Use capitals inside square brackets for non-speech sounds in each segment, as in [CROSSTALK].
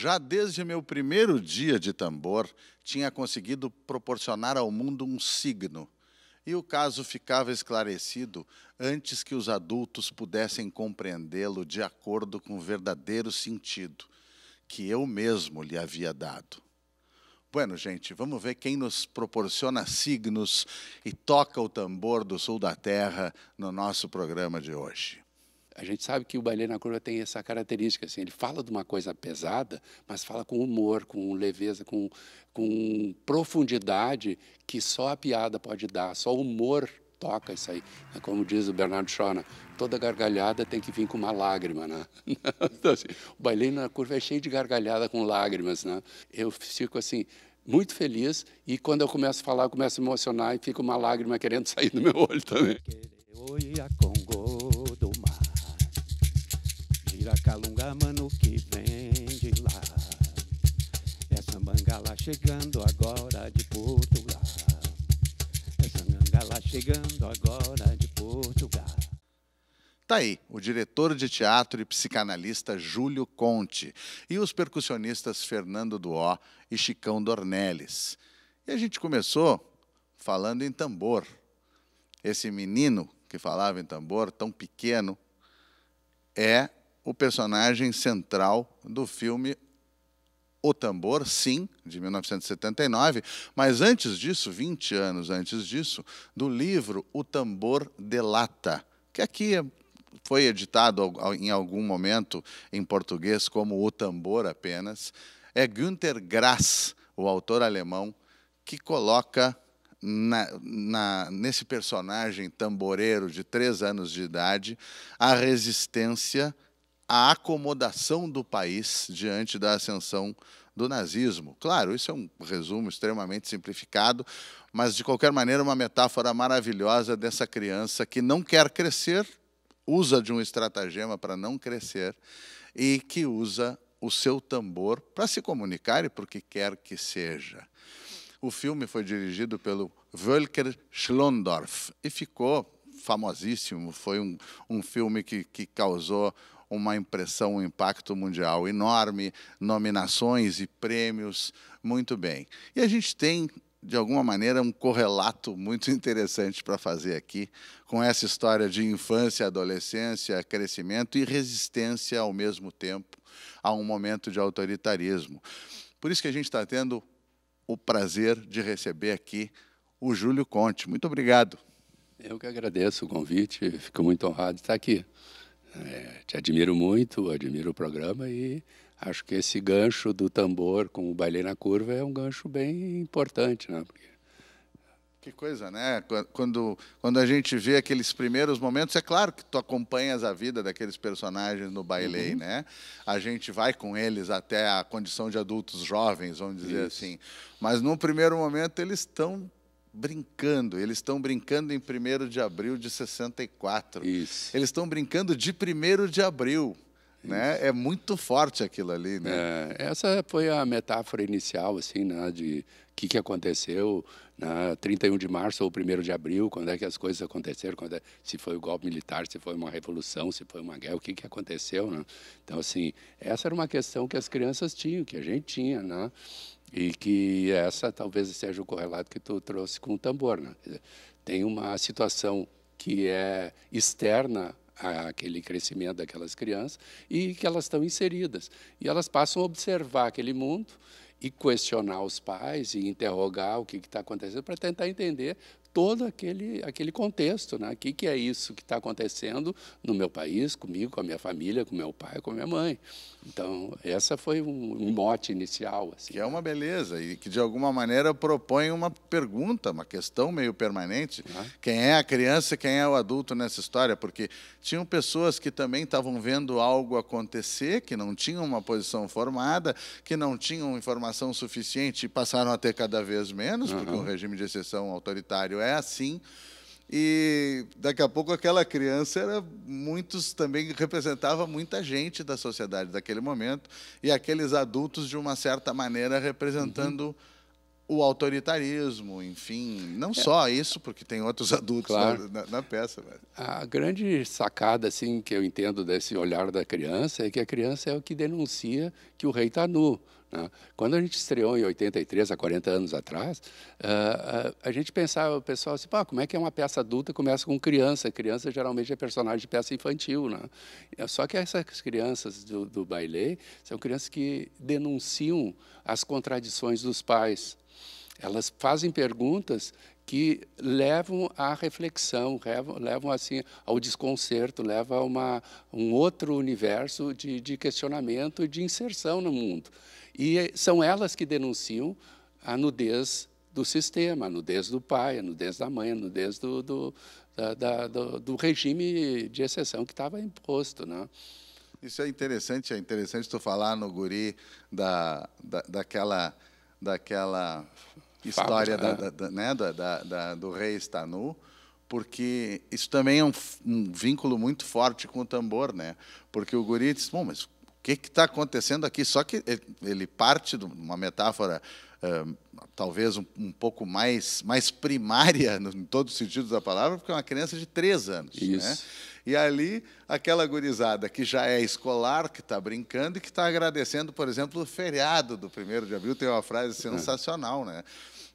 já desde meu primeiro dia de tambor, tinha conseguido proporcionar ao mundo um signo, e o caso ficava esclarecido antes que os adultos pudessem compreendê-lo de acordo com o verdadeiro sentido que eu mesmo lhe havia dado. Bueno, gente, vamos ver quem nos proporciona signos e toca o tambor do sul da terra no nosso programa de hoje. A gente sabe que o Baile na Curva tem essa característica, assim, ele fala de uma coisa pesada, mas fala com humor, com leveza, com, com profundidade que só a piada pode dar, só o humor toca isso aí. É como diz o Bernardo Schona, toda gargalhada tem que vir com uma lágrima, né? [LAUGHS] Então, assim, o Baile na Curva é cheio de gargalhada com lágrimas, né? Eu fico assim, muito feliz e quando eu começo a falar, eu começo a emocionar e fica uma lágrima querendo [LAUGHS] sair do meu olho também calunga, mano, que vem de lá. Essa mangala chegando agora de Portugal. Essa mangala chegando agora de Portugal. Tá aí, o diretor de teatro e psicanalista Júlio Conte e os percussionistas Fernando Duó e Chicão Dornelles. E a gente começou falando em tambor. Esse menino que falava em tambor, tão pequeno, é o personagem central do filme O Tambor, sim, de 1979, mas antes disso, 20 anos antes disso, do livro O Tambor Delata, que aqui é foi editado em algum momento em português como O Tambor apenas, é Günter Grass, o autor alemão, que coloca na, na, nesse personagem tamboreiro de três anos de idade a resistência a acomodação do país diante da ascensão do nazismo. Claro, isso é um resumo extremamente simplificado, mas de qualquer maneira uma metáfora maravilhosa dessa criança que não quer crescer, usa de um estratagema para não crescer e que usa o seu tambor para se comunicar e porque quer que seja. O filme foi dirigido pelo Völker Schlondorf e ficou famosíssimo. Foi um, um filme que, que causou uma impressão, um impacto mundial enorme, nominações e prêmios, muito bem. E a gente tem de alguma maneira, um correlato muito [LAUGHS] interessante para fazer aqui com essa história de infância, adolescência, crescimento e resistência ao mesmo tempo a um momento de autoritarismo. Por isso que a gente está tendo o prazer de receber aqui o Júlio Conte. Muito obrigado. Eu que agradeço o convite, fico muito honrado de estar aqui. É, te admiro muito, admiro o programa e acho que esse gancho do tambor com o baile na curva é um gancho bem importante, né? Porque... Que coisa, né? Quando, quando a gente vê aqueles primeiros momentos, é claro que tu acompanhas a vida daqueles personagens no baile, uhum. né? A gente vai com eles até a condição de adultos jovens, vamos dizer Isso. assim. Mas num primeiro momento eles estão brincando. Eles estão brincando em 1 de abril de 64. Isso. Eles estão brincando de 1 de abril. Né? É muito forte aquilo ali, né? É, essa foi a metáfora inicial, assim, né, de o que, que aconteceu na né, 31 de março ou 1 de abril, quando é que as coisas aconteceram, é, se foi o golpe militar, se foi uma revolução, se foi uma guerra, o que, que aconteceu, né? Então, assim, essa era uma questão que as crianças tinham, que a gente tinha, né? E que essa talvez seja o correlato que tu trouxe com o tambor. Né? Tem uma situação que é externa àquele crescimento daquelas crianças e que elas estão inseridas. E elas passam a observar aquele mundo e questionar os pais e interrogar o que está acontecendo para tentar entender todo aquele, aquele contexto. Né? O que, que é isso que está acontecendo no meu país, comigo, com a minha família, com meu pai, com a minha mãe. Então, essa foi um mote inicial. Assim. Que é uma beleza e que, de alguma maneira, propõe uma pergunta, uma questão meio permanente. Uhum. Quem é a criança e quem é o adulto nessa história? Porque tinham pessoas que também estavam vendo algo acontecer, que não tinham uma posição formada, que não tinham informação suficiente e passaram a ter cada vez menos, uhum. porque o regime de exceção autoritário é assim. E daqui a pouco aquela criança era muitos também representava muita gente da sociedade daquele momento e aqueles adultos de uma certa maneira representando uhum o autoritarismo, enfim, não é. só isso, porque tem outros [LAUGHS] adultos claro. na, na, peça. Mas... A grande sacada, assim, que eu entendo desse olhar da criança é que a criança é o que denuncia que o rei está nu. Né? Quando a gente estreou em 83, há 40 anos atrás, uh, a gente pensava, o pessoal assim, "Pô, como é que é uma peça adulta começa com criança? Criança geralmente é personagem de peça infantil. Né? É, só que essas crianças do, do baile são crianças que denunciam as contradições dos pais, elas fazem perguntas que levam à reflexão, levam, levam assim ao desconcerto, levam a uma, um outro universo de, de questionamento e de inserção no mundo. E são elas que denunciam a nudez do sistema, a nudez do pai, a nudez da mãe, a nudez do, do, da, da, do, do regime de exceção que estava imposto. Né? Isso é interessante, é interessante tu falar no guri da, da, daquela, daquela história da, é. da, né, da, da, do rei está nu, porque isso também é um, um, vínculo muito forte com o tambor, né? Porque o guri diz, bom, mas o que está acontecendo aqui? Só que ele parte de uma metáfora ah, talvez um, um, pouco mais, mais primária, [LAUGHS] em todos os sentidos da palavra, porque é uma criança de três anos. Né? Isso. Né? E ali, aquela gurizada que já é escolar, que está brincando e que está agradecendo, por exemplo, o feriado do 1 de abril, tem uma frase é. sensacional, né?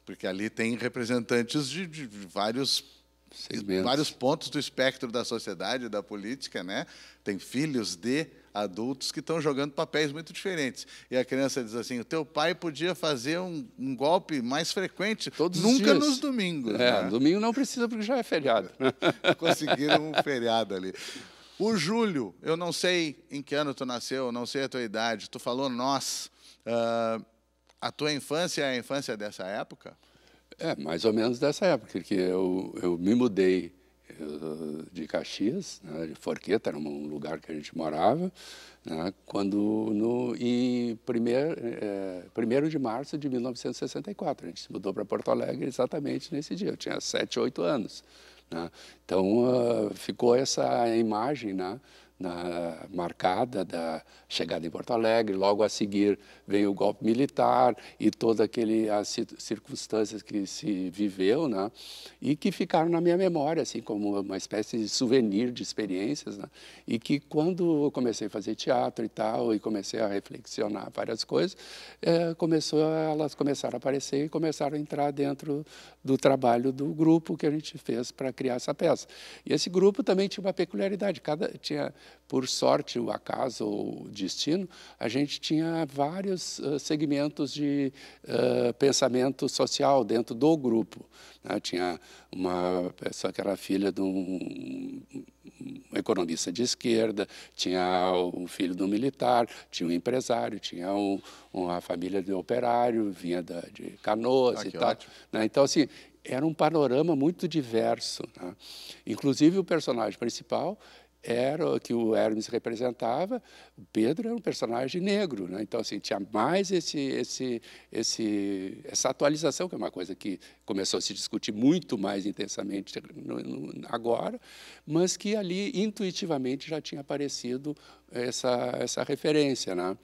porque ali tem representantes de, de vários Segmentos. vários pontos do espectro da sociedade, da política, né? Tem filhos de adultos que estão jogando papéis muito diferentes. E a criança diz assim: o teu pai podia fazer um, um golpe mais frequente, Todos nunca nos domingos. É, né? domingo não precisa porque já é feriado. [LAUGHS] Conseguiram um feriado ali. O Júlio, eu não sei em que ano tu nasceu, não sei a tua idade, tu falou nós. Uh, a tua infância é a infância dessa época? É, mais ou menos dessa época, porque eu, eu me mudei eh, de Caxias, né, de Forqueta, era um lugar que a gente morava, né, quando no em primeiro, é, eh, primeiro de março de 1964 a gente se mudou para Porto Alegre exatamente nesse dia. Eu tinha sete, oito anos, né, então uh, ficou essa imagem, né? na marcada da chegada em Porto Alegre, logo a seguir veio o golpe militar e todas as circunstâncias que se viveu, né? E que ficaram na minha memória, assim, como uma espécie de souvenir de experiências, né? E que quando eu comecei a fazer teatro e tal, e comecei a reflexionar várias coisas, é, começou, elas começaram a aparecer e começaram a entrar dentro do trabalho do grupo que a gente fez para criar essa peça. E esse grupo também tinha uma peculiaridade, cada tinha por sorte, o acaso ou o destino, a gente tinha vários segmentos de uh, pensamento social dentro do grupo. Né? Tinha uma pessoa que era filha de um, um economista de esquerda, tinha o filho de um militar, tinha um empresário, tinha um, uma família de operário, vinha da, de canoas ah, e tal. Né? Então, assim, era um panorama muito diverso. Né? Inclusive, o personagem principal era que o Hermes representava, o Pedro era um personagem negro, né? então assim, tinha mais esse, esse, esse, essa atualização, que é uma coisa que começou a se discutir muito mais intensamente no, no, agora, mas que ali intuitivamente já tinha aparecido essa, essa referência. Né?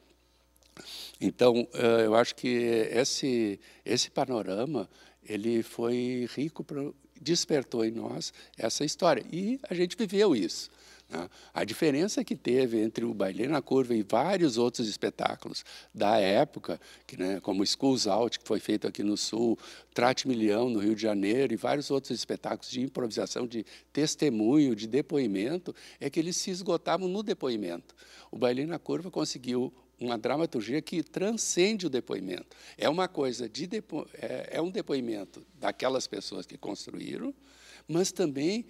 Então, eh, eu acho que esse, esse panorama ele foi rico, despertou em nós essa história. E a gente viveu isso. Né? A diferença que teve entre o Baile na Curva e vários outros espetáculos da época, que, né, como Schools Out, que foi feito aqui no Sul, Trate Milhão, no Rio de Janeiro, e vários outros espetáculos de improvisação, de testemunho, de depoimento, é que eles se esgotavam no depoimento. O Baile na Curva conseguiu uma dramaturgia que transcende o depoimento. É uma coisa de depo... é, é um depoimento daquelas pessoas que construíram, mas também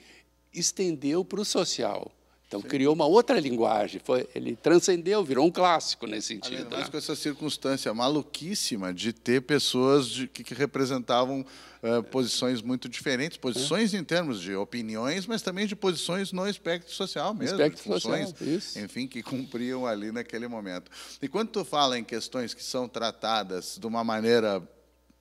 estendeu para o social então Sim. criou uma outra linguagem, foi, ele transcendeu, virou um clássico nesse sentido. Aliás, né? com essa circunstância maluquíssima de ter pessoas de, que, que, representavam uh, posições muito diferentes, é. posições é. em termos de opiniões, mas também de posições no espectro social mesmo, espectro funções, social, isso. enfim, que cumpriam ali naquele momento. E quando tu fala em questões que são tratadas de uma maneira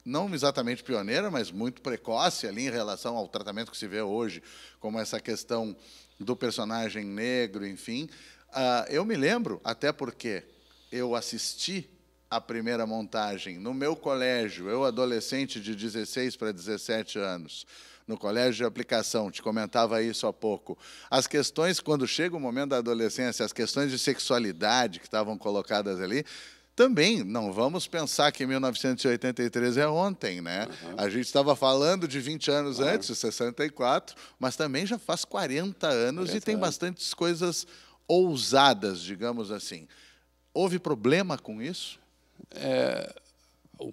não exatamente pioneira, mas muito precoce ali em relação ao tratamento que se vê hoje, como essa questão do personagem negro, enfim. Uh, eu me lembro, até porque eu assisti a primeira montagem no meu colégio, eu adolescente de 16 para 17 anos, no colégio de aplicação, te comentava isso há pouco. As questões, quando chega o momento da adolescência, as questões de sexualidade que estavam colocadas ali, também não vamos pensar que 1983 é ontem, né? Uhum. A gente estava falando de 20 anos uhum. antes, 64, mas também já faz 40 anos 40 e tem anos. bastantes coisas ousadas, digamos assim. Houve problema com isso? É, o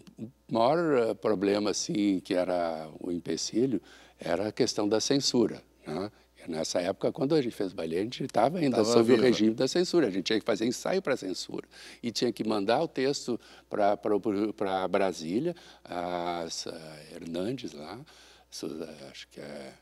maior eh, problema, assim, que era o empecilho, era a questão da censura. Né? Nessa época, quando a gente fez o baile, a gente estava ainda tava sob viva. o né? regime da censura. A gente tinha que fazer ensaio para censura e tinha que mandar o texto para Brasília, a, a eh, Hernandes lá, acho que é,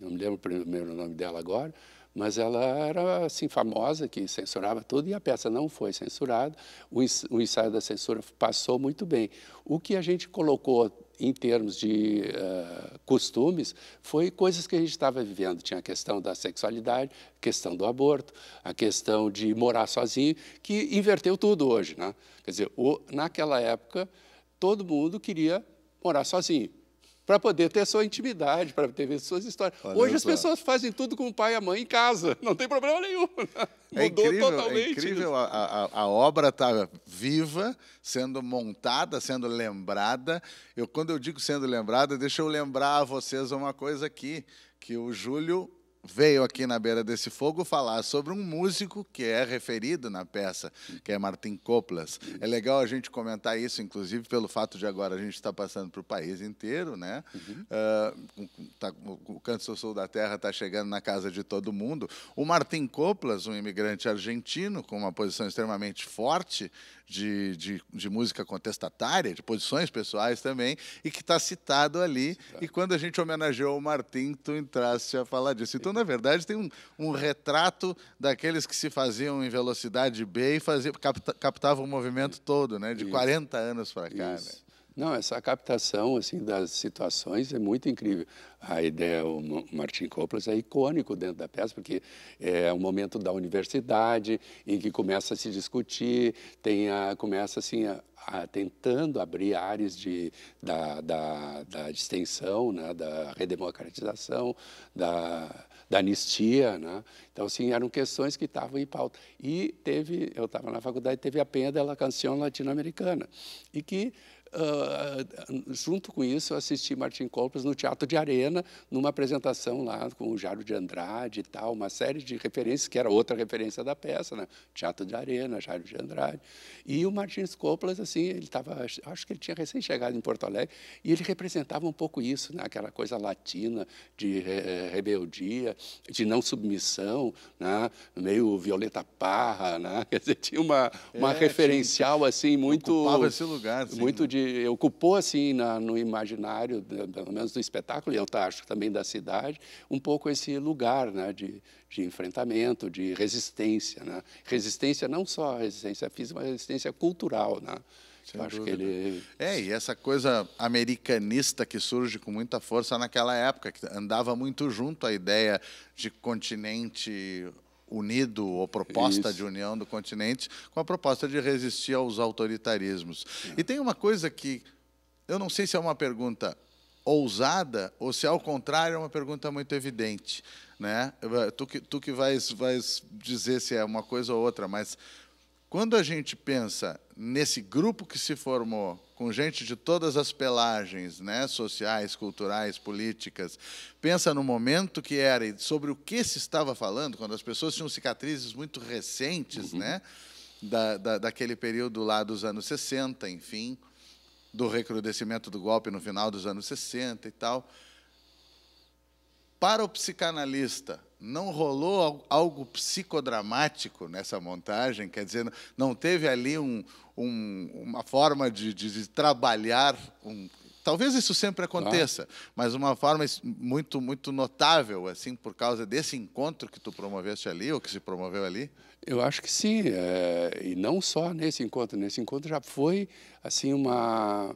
não me lembro o primeiro nome dela agora, mas ela era assim famosa que censurava tudo e a peça não foi censurada. O, ensaio da censura passou muito bem. O que a gente colocou em termos de uh, costumes, foi coisas que a gente estava vivendo. Tinha a questão da sexualidade, a questão do aborto, a questão de morar sozinho, que inverteu tudo hoje. Né? Quer dizer, o, naquela época, todo mundo queria morar sozinho para poder ter sua intimidade, para ter suas histórias. Olha Hoje as só. pessoas fazem tudo com o pai e a mãe em casa, não tem problema nenhum. [LAUGHS] É Mudou incrível, é totalmente. É incrível, a, a, a obra está viva, sendo montada, sendo lembrada. Eu, quando eu digo sendo lembrada, deixa eu lembrar a vocês uma coisa aqui, que o Júlio veio aqui na beira desse fogo falar sobre um músico que é referido na peça, que é Martin Coplas. É legal a gente comentar isso, inclusive pelo fato de agora a gente estar tá passando para o país inteiro, né? Uhum. Uh, tá, o Canto Sul da Terra está chegando na casa de todo mundo. O Martin Coplas, um imigrante argentino com uma posição extremamente forte de, de, de música contestatária, de posições pessoais também, e que está citado ali. Citado. E quando a gente homenageou o Martim, tu entraste a falar disso. Então, na verdade, tem um, um retrato daqueles que se faziam em velocidade B e fazia, capta, captavam o movimento todo, né? De Isso. 40 anos para cá. Né? Isso. Né? Não, essa captação assim das situações é muito incrível. A ideia, o Martin Coplas é icônico dentro da peça, porque é o momento da universidade em que começa a se discutir, tem a, começa assim a, a, tentando abrir áreas de, da, da, da extensão, né, da redemocratização, da, da anistia. Né? Então, assim, eram questões que estavam em pauta. E teve, eu estava na faculdade, teve a penha da canção latino-americana, e que ah, junto com isso, eu assisti Martin Coplas no Teatro de Arena, numa apresentação lá com o Jário de Andrade e tal, uma série de referências, que era outra referência da peça, né? Teatro de Arena, Jário de Andrade. E o Martin Coplas, assim, ele estava, acho que ele tinha recém-chegado em Porto Alegre, e ele representava um pouco isso, né? aquela coisa latina de re eh, eh, rebeldia, de não submissão, né? meio Violeta Parra, né? [LAUGHS] quer dizer, tinha uma, uma é, referencial, assim, muito... Ocupava esse lugar, assim, Muito né? de ocupou assim na, no imaginário, pelo menos do espetáculo, e eu acho também da cidade, um pouco esse lugar né, de, de enfrentamento, de resistência. Né? Resistência não só resistência física, mas resistência cultural. Né? acho que ele... É, e essa coisa americanista que surge com muita força naquela época, que andava muito junto a ideia de continente unido ou proposta Isso. de união do continente com a proposta de resistir aos autoritarismos. É. E tem uma coisa que eu não sei se é uma pergunta ousada ou se ao contrário é uma pergunta muito evidente, né? Tu que tu que vais vais dizer se é uma coisa ou outra, mas quando a gente pensa nesse grupo que se formou, com gente de todas as pelagens, né, sociais, culturais, políticas, pensa no momento que era e sobre o que se estava falando, quando as pessoas tinham cicatrizes muito recentes, uhum. né, da, da, daquele período lá dos anos 60, enfim, do recrudescimento do golpe no final dos anos 60 e tal. Para o psicanalista, não rolou algo psicodramático nessa montagem, quer dizer, não teve ali um, um, uma forma de, de, de trabalhar. Um, talvez isso sempre aconteça, mas uma forma muito muito notável assim por causa desse encontro que tu promoveste ali ou que se promoveu ali. Eu acho que sim, é, e não só nesse encontro. Nesse encontro já foi assim uma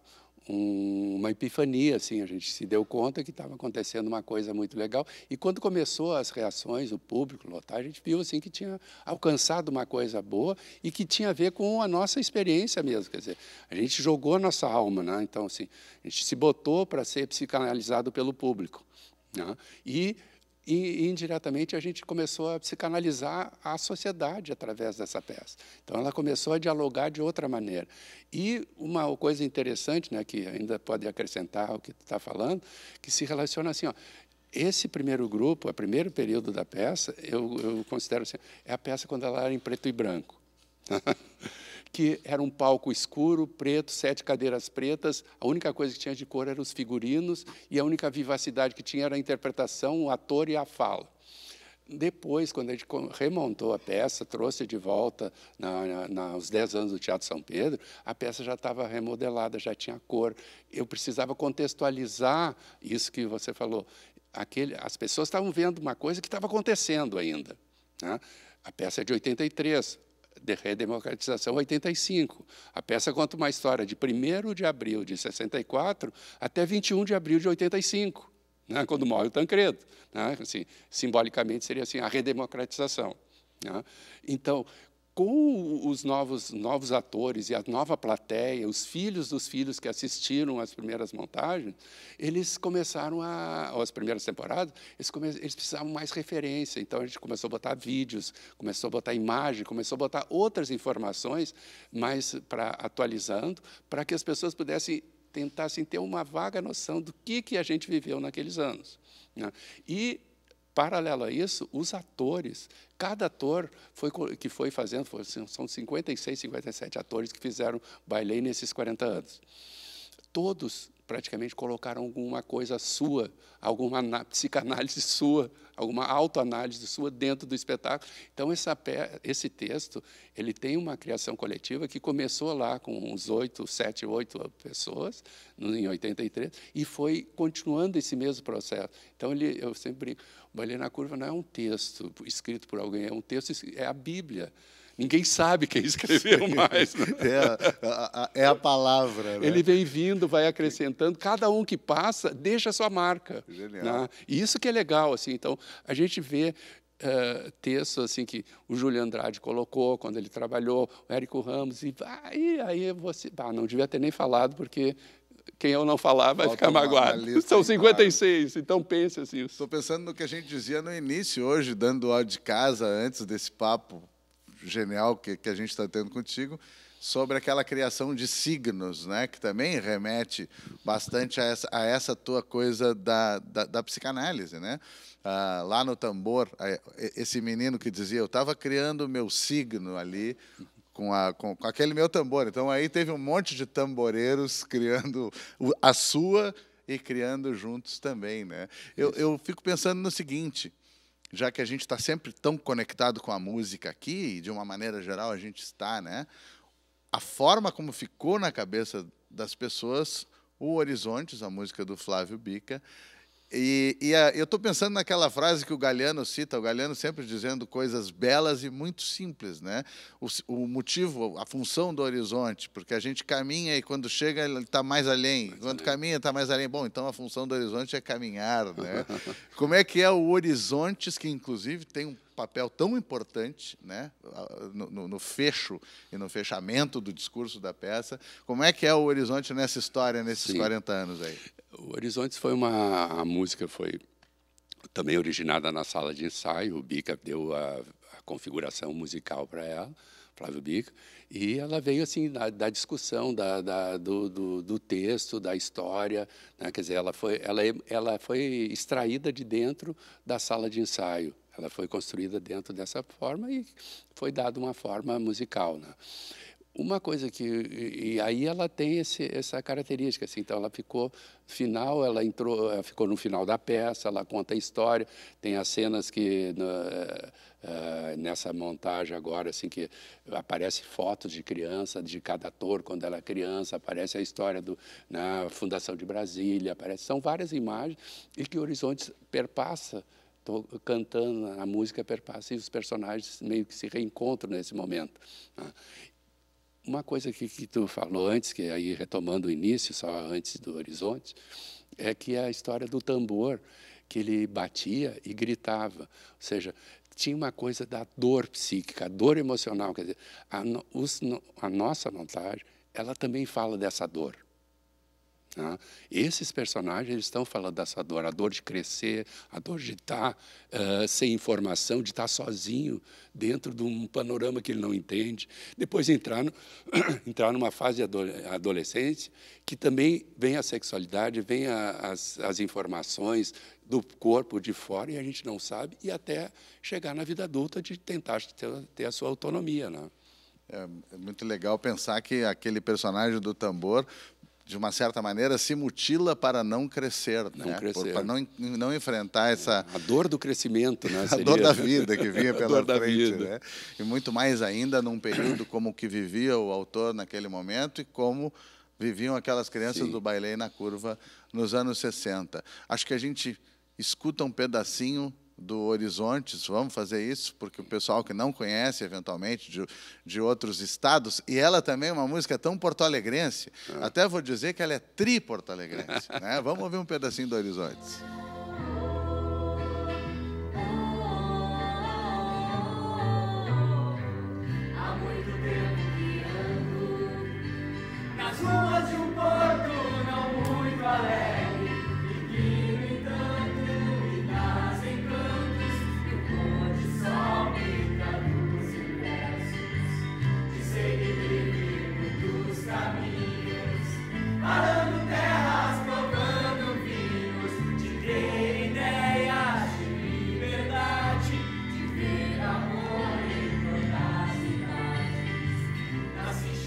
um, uma epifania, assim, a gente se deu conta que estava acontecendo uma coisa muito legal. E quando começou as reações, o público lotar, a gente viu assim que tinha alcançado uma coisa boa e que tinha a ver com a nossa experiência mesmo. Quer dizer, a gente jogou a nossa alma, né? Então, assim, a gente se botou para ser psicanalizado pelo público. Né? E e indiretamente a gente começou a psicanalizar a sociedade através dessa peça. Então ela começou a dialogar de outra maneira. E uma coisa interessante, né, que ainda pode acrescentar o que está falando, que se relaciona assim, ó, esse primeiro grupo, o primeiro período da peça, eu, eu considero assim, é a peça quando ela era em preto e branco. [LAUGHS] que era um palco escuro, preto, sete cadeiras pretas. A única coisa que tinha de cor eram os figurinos e a única vivacidade que tinha era a interpretação, o ator e a fala. Depois, quando a gente remontou a peça, trouxe de volta na, na, na, aos 10 anos do Teatro São Pedro, a peça já estava remodelada, já tinha cor. Eu precisava contextualizar isso que você falou. Aquele, as pessoas estavam vendo uma coisa que estava acontecendo ainda. Né? A peça é de 83, de redemocratização 85. A peça conta uma história de 1 de abril de 64 até 21 de abril de 85, né, quando morre o Tancredo. Né, assim, simbolicamente seria assim a redemocratização. Né. Então, com os novos, novos atores e a nova plateia, os filhos dos filhos que assistiram às primeiras montagens, eles começaram a, ou as primeiras temporadas, eles, come, eles precisavam mais referência. Então a gente começou a botar vídeos, começou a botar imagem, começou a botar outras informações, mais para atualizando, para que as pessoas pudessem tentassem ter uma vaga noção do que que a gente viveu naqueles anos. Né? E Paralelo a isso, os atores, cada ator foi, que foi fazendo, foi, são 56, 57 atores que fizeram bailei nesses 40 anos. Todos praticamente colocaram alguma coisa sua, alguma psicanálise [LAUGHS] sua, alguma autoanálise sua dentro do espetáculo. Então essa, esse texto ele tem uma criação coletiva que começou lá com uns oito, sete, oito pessoas em 83 e foi continuando esse mesmo processo. Então ele, eu sempre brinco, Balé na Curva não é um texto escrito por alguém, é um texto é a Bíblia. Ninguém sabe quem escreveu mais. Né? [LAUGHS] É, a, é a palavra. Né? Ele vem vindo, vai acrescentando. Cada um que passa deixa a sua marca. Genial. Né? E isso que é legal, assim. Então, a gente vê uh, eh, textos assim que o Júlio Andrade colocou quando ele trabalhou, o Érico Ramos e aí, aí você, bah, não devia ter nem falado porque quem eu não falar vai Falta ficar magoado. [LAUGHS] São 56, então pense assim. Estou pensando no que a gente dizia no início hoje, dando aula de casa antes desse papo genial que, que a gente está tendo contigo sobre aquela criação de signos, né, que também remete bastante a essa, a essa tua coisa da, da, da psicanálise, né? Ah, lá no tambor, esse menino que dizia, eu estava criando meu signo ali com, a, com, com, aquele meu tambor. Então aí teve um monte de tamboreiros criando a sua e criando juntos também, né? Eu, eu fico pensando no seguinte, já que a gente está sempre tão conectado com a música aqui, e de uma maneira geral a gente está, né? A forma como ficou na cabeça das pessoas o Horizontes, a música do Flávio Bica, e, e a, ah, eu estou pensando naquela frase que o Galiano cita, o Galiano sempre dizendo coisas belas e muito simples, né? O, o motivo, a função do horizonte, porque a gente caminha e quando chega ele está mais além, mais quando além. caminha está mais além. Bom, então a função do horizonte é caminhar, né? [LAUGHS] Como é que é o Horizontes, que inclusive tem um papel tão importante né, no, no, fecho e no fechamento do discurso da peça. Como é que é o Horizonte nessa história, nesses Sim. 40 anos aí? O Horizonte foi uma... A música foi também originada na sala de ensaio. O Bica deu a, a configuração musical para ela. Flávio Bica, e ela veio assim da, da discussão da, da do, do, do, texto, da história, né? quer dizer, ela foi, ela, é, ela foi extraída de dentro da sala de ensaio. Ela foi construída dentro dessa forma e foi dada uma forma musical. Né? Uma coisa que. E aí ela tem esse, essa característica, assim, então ela ficou final, ela entrou, ela eh, ficou no final da peça, ela conta a história, tem as cenas que. Uh, nessa montagem agora, assim, que aparece fotos de criança, de cada ator quando ela é criança, aparece a história do, na Fundação de Brasília, aparece, são várias imagens e que Horizontes perpassa tô cantando, a música perpassa e os personagens meio que se reencontram nesse momento. Né? Uma coisa que, que tu falou antes, que aí retomando o início, só antes do Horizonte, é que a história do tambor, que ele batia e gritava, ou seja, tinha uma coisa da dor psíquica, a dor emocional, quer dizer, a, no, os, a nossa montagem, ela também fala dessa dor. Né? Esses personagens estão falando dessa dor, a dor de crescer, a dor de estar tá, uh, sem informação, de estar tá sozinho dentro de um panorama que ele não entende. Depois entrar, no, [CLEARS THROAT] entrar numa fase adolescente que também vem a sexualidade, vem a, as, as informações do corpo de fora e a gente não sabe, e até chegar na vida adulta de tentar ter, ter a sua autonomia. Né? É, é muito legal pensar que aquele personagem do tambor de uma certa maneira, se mutila para não crescer, não né? crescer. para não, não enfrentar é, essa... A dor do crescimento, né? [LAUGHS] Seria... A dor da vida que vinha [LAUGHS] pela frente, né? E muito mais ainda num período como o que vivia o autor naquele momento e como viviam aquelas crianças Sim. do Bailei na Curva nos anos 60. Acho que a gente escuta um pedacinho do Horizontes, vamos fazer isso, porque o pessoal que não conhece, eventualmente, de, de outros estados, e ela também é uma música tão porto-alegrense, ah. até vou dizer que ela é tri-porto-alegrense. [LAUGHS] né? Vamos ouvir um pedacinho do Horizontes. Há muito tempo que ando nas ruas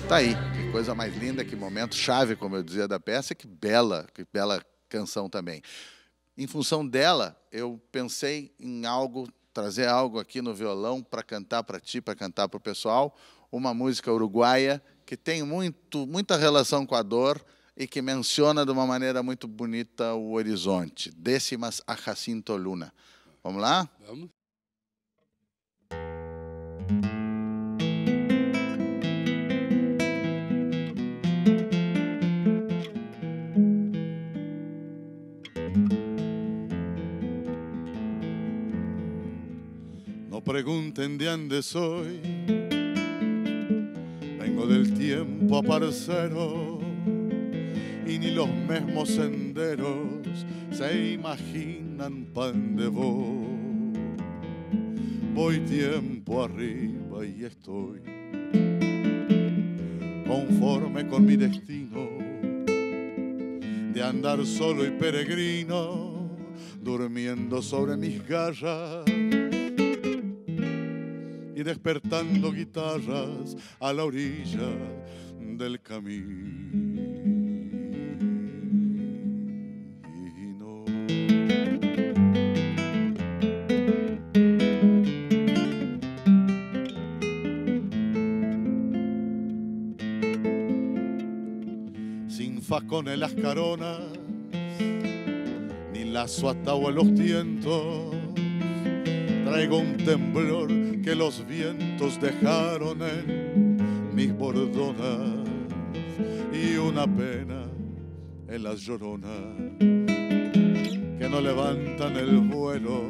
Tá aí, que coisa mais linda, que momento chave, como eu dizia, da peça, que bela, que bela canção também. Em função dela, eu pensei em algo, trazer algo aqui no violão para cantar para ti, para cantar para o pessoal, uma música uruguaia que tem muito, muita relação com a dor, e que menciona de uma maneira muito bonita o horizonte. Décimas a Jacinto Luna. Vamos lá? Vamos. não pregunten de dónde soy, vengo del tiempo aparcero y ni los mismos senderos se imaginan pan de vos. Voy tiempo arriba y estoy conforme con mi destino de andar solo y peregrino, durmiendo sobre mis garras y despertando guitarras a la orilla del camino. con el las ni lazo atado los tientos. Traigo un temblor que los vientos dejaron en mis bordonas y una pena en las lloronas que no levantan el vuelo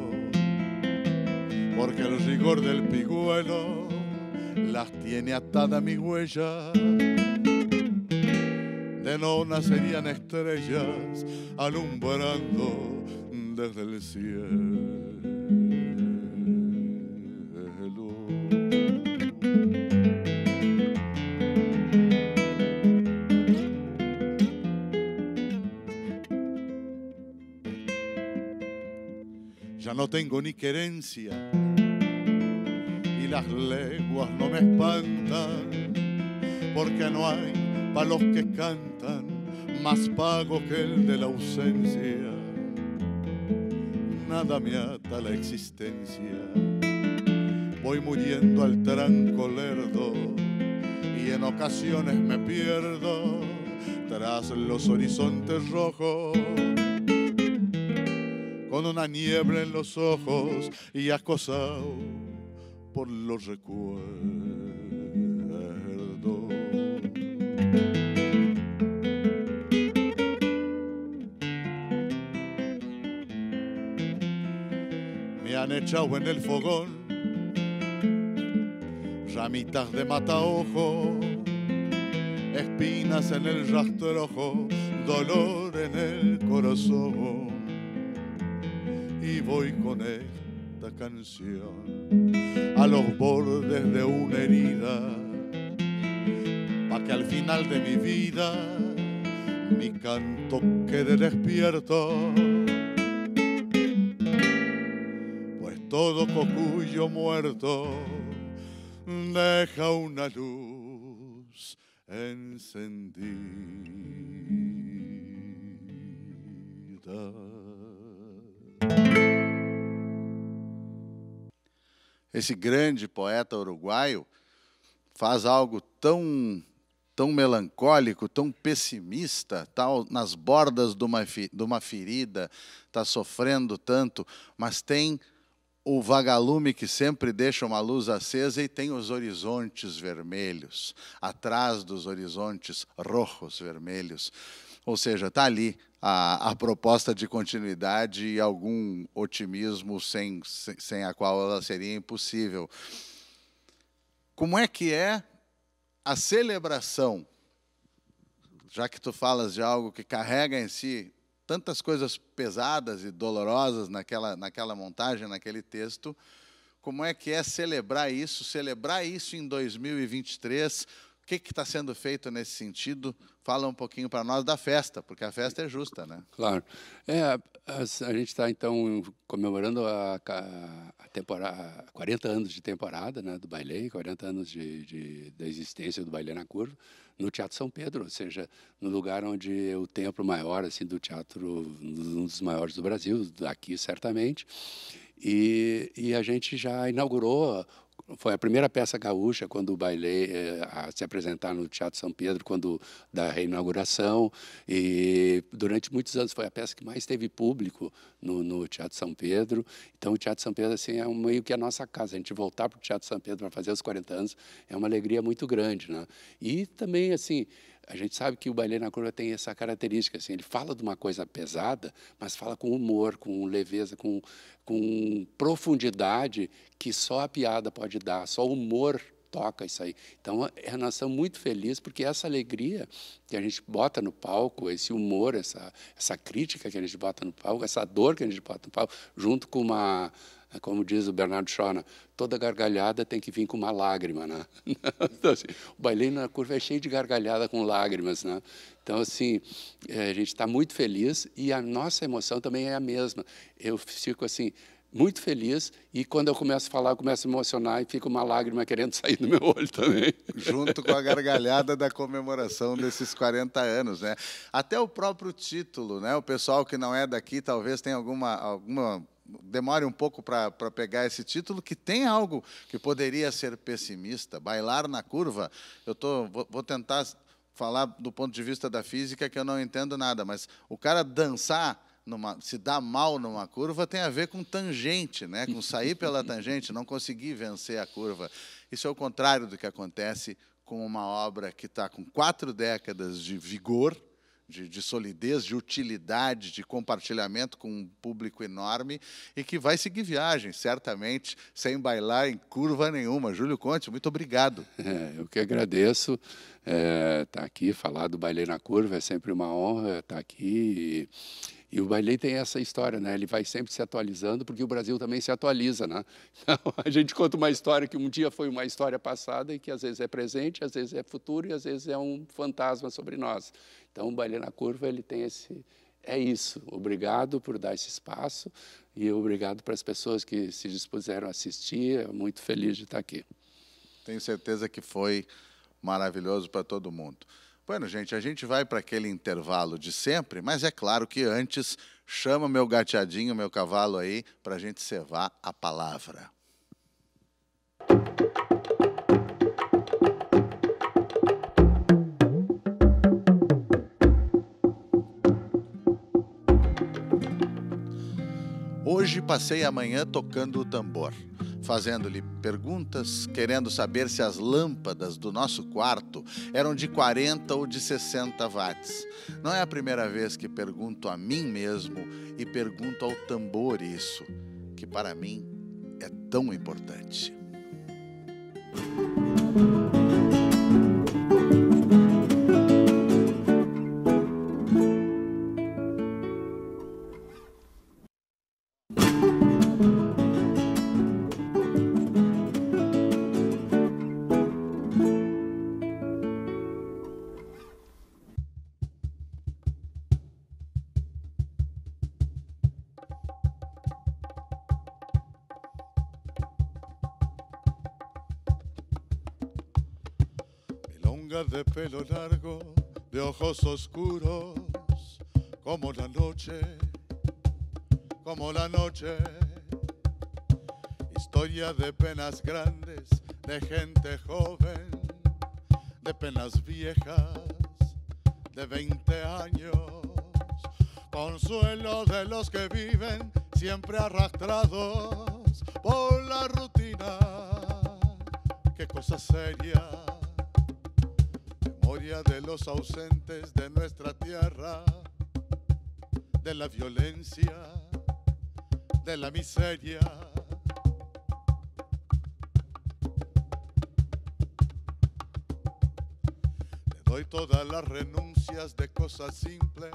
porque el rigor del piguelo las tiene atada mi huella de no nacerían estrellas alumbrando desde el cielo. Ya no tengo ni querencia y las leguas no me espantan porque no hay para los que cantan, más pago que el de la ausencia. Nada me ata la existencia. Voy muriendo al tranco lerdo y en ocasiones me pierdo tras los horizontes rojos con una niebla en los ojos y acosado por los recuerdos. han echado en el fogón, ramitas de mataojo, espinas en el ojo, dolor en el corazón. Y voy con esta canción a los bordes de una herida, para que al final de mi vida mi canto quede despierto todo cocuyo muerto deja una luz encendida. Esse grande poeta uruguaio faz algo tão tão melancólico, tão pessimista, tal tá nas bordas de uma, de uma ferida, está sofrendo tanto, mas tem o vagalume que sempre deixa uma luz acesa e tem os horizontes vermelhos, atrás dos horizontes rojos vermelhos. Ou seja, está ali a, a, proposta de continuidade e algum otimismo sem, sem a qual ela seria impossível. Como é que é a celebração? Já que tu falas de algo que carrega em si tantas coisas pesadas e dolorosas naquela, naquela montagem, naquele texto. Como é que é celebrar isso? Celebrar isso em 2023, o que está sendo feito nesse sentido? Fala um pouquinho para nós da festa, porque a festa é justa, né? Claro. É, a, a, gente está, então, comemorando a, a, temporada, 40 anos de temporada né, do Bailei, 40 anos de, de, da existência do Bailei na Curva, no Teatro São Pedro, ou seja, no lugar onde é o templo maior assim, do teatro, um dos maiores do Brasil, daqui certamente. E, e a gente já inaugurou foi a primeira peça gaúcha quando bailei eh, a se apresentar no Teatro São Pedro quando da reinauguração e durante muitos anos foi a peça que mais teve público no, no Teatro São Pedro então o Teatro São Pedro assim é um, meio que a nossa casa a gente voltar para o Teatro São Pedro para fazer os 40 anos é uma alegria muito grande né e também assim a gente sabe que o Baile na Curva tem essa característica, assim, ele fala de uma coisa pesada, mas fala com humor, com leveza, com, com profundidade que só a piada pode dar, só o humor toca isso aí. Então, é uma nação muito feliz porque essa alegria que a gente bota no palco, esse humor, essa, essa crítica que a gente bota no palco, essa dor que a gente bota no palco, junto com uma é como diz o Bernardo Shaw, né? toda gargalhada tem que vir com uma lágrima. Né? [LAUGHS] Então, assim, o bailarino na curva é cheio de gargalhada com lágrimas. Né? Então, assim, é, a gente está muito feliz e a nossa emoção também é a mesma. Eu fico assim, muito feliz e quando eu começo a falar, eu começo a emocionar e fica uma lágrima querendo [LAUGHS] sair do meu olho também. Junto com a gargalhada da comemoração desses 40 anos, né? Até o próprio título, né? O pessoal que não é daqui talvez tenha alguma alguma demore um pouco para pegar esse título, que tem algo que poderia ser pessimista, bailar na curva. Eu tô, vou, vou tentar falar do ponto de vista da física, que eu não entendo nada, mas o cara dançar numa, se dá mal numa curva tem a ver com tangente, né? com sair pela [LAUGHS] tangente, não conseguir vencer a curva. Isso é o contrário do que acontece com uma obra que está com quatro décadas de vigor, de, de, solidez, de utilidade, de compartilhamento com um público enorme e que vai seguir viagem, certamente, sem bailar em curva nenhuma. Júlio Conte, muito obrigado. [LAUGHS] É, eu que agradeço estar eh, é, tá aqui, falar do Bailei na Curva é sempre uma honra estar tá aqui. E e o baile tem essa história, né? Ele vai sempre se atualizando, porque o Brasil também se atualiza, né? [LAUGHS] Então, a gente conta uma história que um dia foi uma história passada e que às vezes é presente, às vezes é futuro e às vezes é um fantasma sobre nós. Então, o baile na Curva, ele tem esse... É isso. Obrigado por dar esse espaço e obrigado para as pessoas que se dispuseram a assistir. É muito feliz de estar aqui. Tenho certeza que foi maravilhoso para todo mundo. Bueno, gente, a gente vai para aquele intervalo de sempre, mas é claro que antes chama meu gateadinho, meu cavalo aí, para a gente cevar a palavra. Hoje passei a manhã tocando o tambor fazendo-lhe perguntas, querendo saber se as lâmpadas do nosso quarto eram de 40 ou de 60 watts. Não é a primeira vez que pergunto a mim mesmo e pergunto ao tambor isso, que para mim é tão importante. de pelo largo, de ojos oscuros, como la noche, como la noche. Historia de penas grandes, de gente joven, de penas viejas, de 20 años. Consuelo de los que viven siempre arrastrados por la rutina. Qué cosa seria de los ausentes de nuestra tierra, de la violencia, de la miseria. Te doy todas las renuncias de cosas simples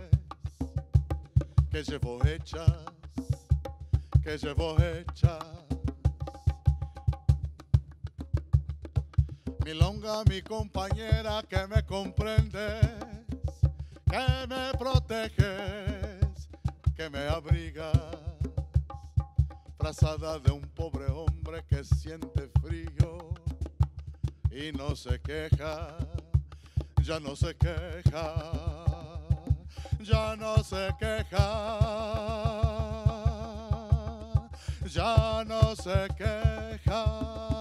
que llevo hechas, que llevo hechas. Milonga, mi compañera, que me comprendes, que me proteges, que me abrigas. trazada de un pobre hombre que siente frío y no se queja, ya no se queja, ya no se queja, ya no se queja.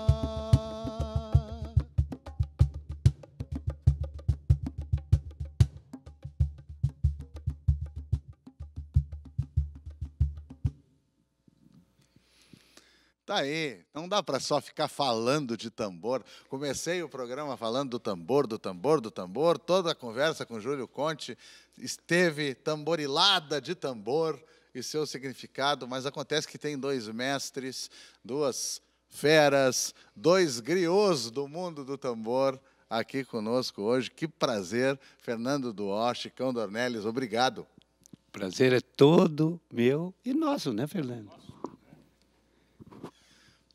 Tá aí, não dá para só ficar falando de tambor. Comecei o programa falando do tambor, do tambor, do tambor. Toda a conversa com Júlio Conte esteve tamborilada de tambor e seu significado, mas acontece que tem dois mestres, duas feras, dois griots do mundo do tambor aqui conosco hoje. Que prazer, Fernando Duó, Chicão Dornelles, obrigado. Prazer é todo meu e nosso, né, Fernando? Nosso.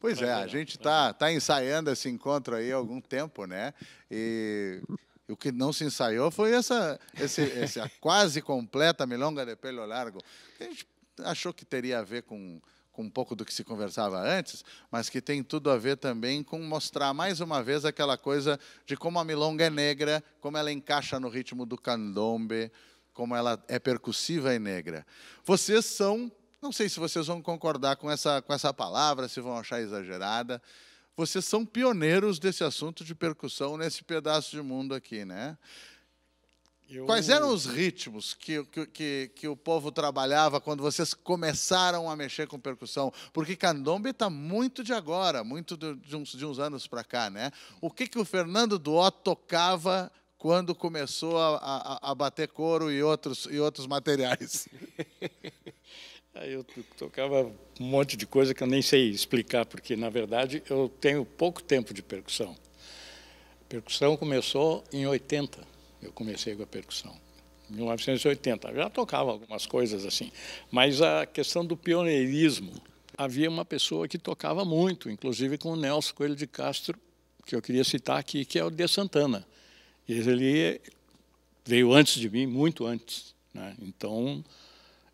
Pois é, a gente está tá ensaiando esse encontro aí há algum tempo, né? E o que não se ensaiou foi essa, esse, essa quase completa milonga de pelo largo. A gente achou que teria a ver com, com um pouco do que se conversava antes, mas que tem tudo a ver também com mostrar mais uma vez aquela coisa de como a milonga é negra, como ela encaixa no ritmo do candombe, como ela é percussiva e negra. Vocês são não sei se vocês vão concordar com essa, com essa palavra, se vão achar exagerada. Vocês são pioneiros desse assunto de percussão nesse pedaço de mundo aqui, né? Eu... Quais eram os ritmos que, que, que, o povo trabalhava quando vocês começaram a mexer com percussão? Porque candombe está muito de agora, muito de, uns, de uns anos para cá, né? O que, que o Fernando Duó tocava quando começou a, a, a bater couro e outros, e outros materiais? [LAUGHS] Aí eu tocava um monte de coisa que eu nem sei explicar, porque, na verdade, eu tenho pouco tempo de percussão. A percussão começou em 80, eu comecei com a percussão. 1980. Eu já tocava algumas coisas assim, mas a questão do pioneirismo. Havia uma pessoa que tocava muito, inclusive com o Nelson Coelho de Castro, que eu queria citar aqui, que é o De Santana. Ele veio antes de mim, muito antes. Né? Então,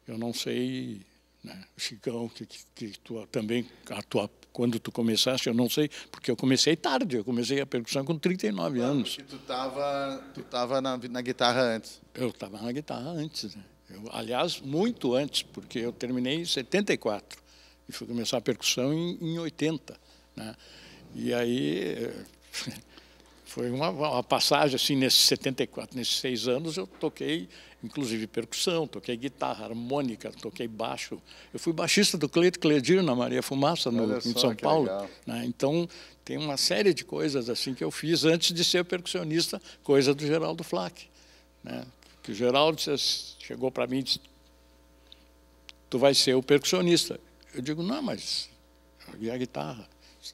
eu não sei né? Chicão, que, que, tu também, a tua, quando tu começaste, eu não sei, porque eu comecei tarde, eu comecei a percussão com 39 claro, anos. Porque tu estava tu tava na, na guitarra antes. Eu estava na guitarra antes, né? eu, aliás, muito antes, porque eu terminei em 74 e fui começar a percussão em, em 80. Né? E aí eh, foi uma, uma passagem, assim, nesses 74, nesses seis anos, eu toquei, inclusive, percussão, toquei guitarra, harmônica, toquei baixo. Eu fui baixista do Cleito Cledir na Maria Fumaça, no, só, em São Paulo. Né? Então, tem uma série de coisas assim que eu fiz antes de ser percussionista, coisa do Geraldo Flack. Né? Que o Geraldo chegou para mim e disse, tu vai ser o percussionista. Eu digo, não, mas e a guitarra?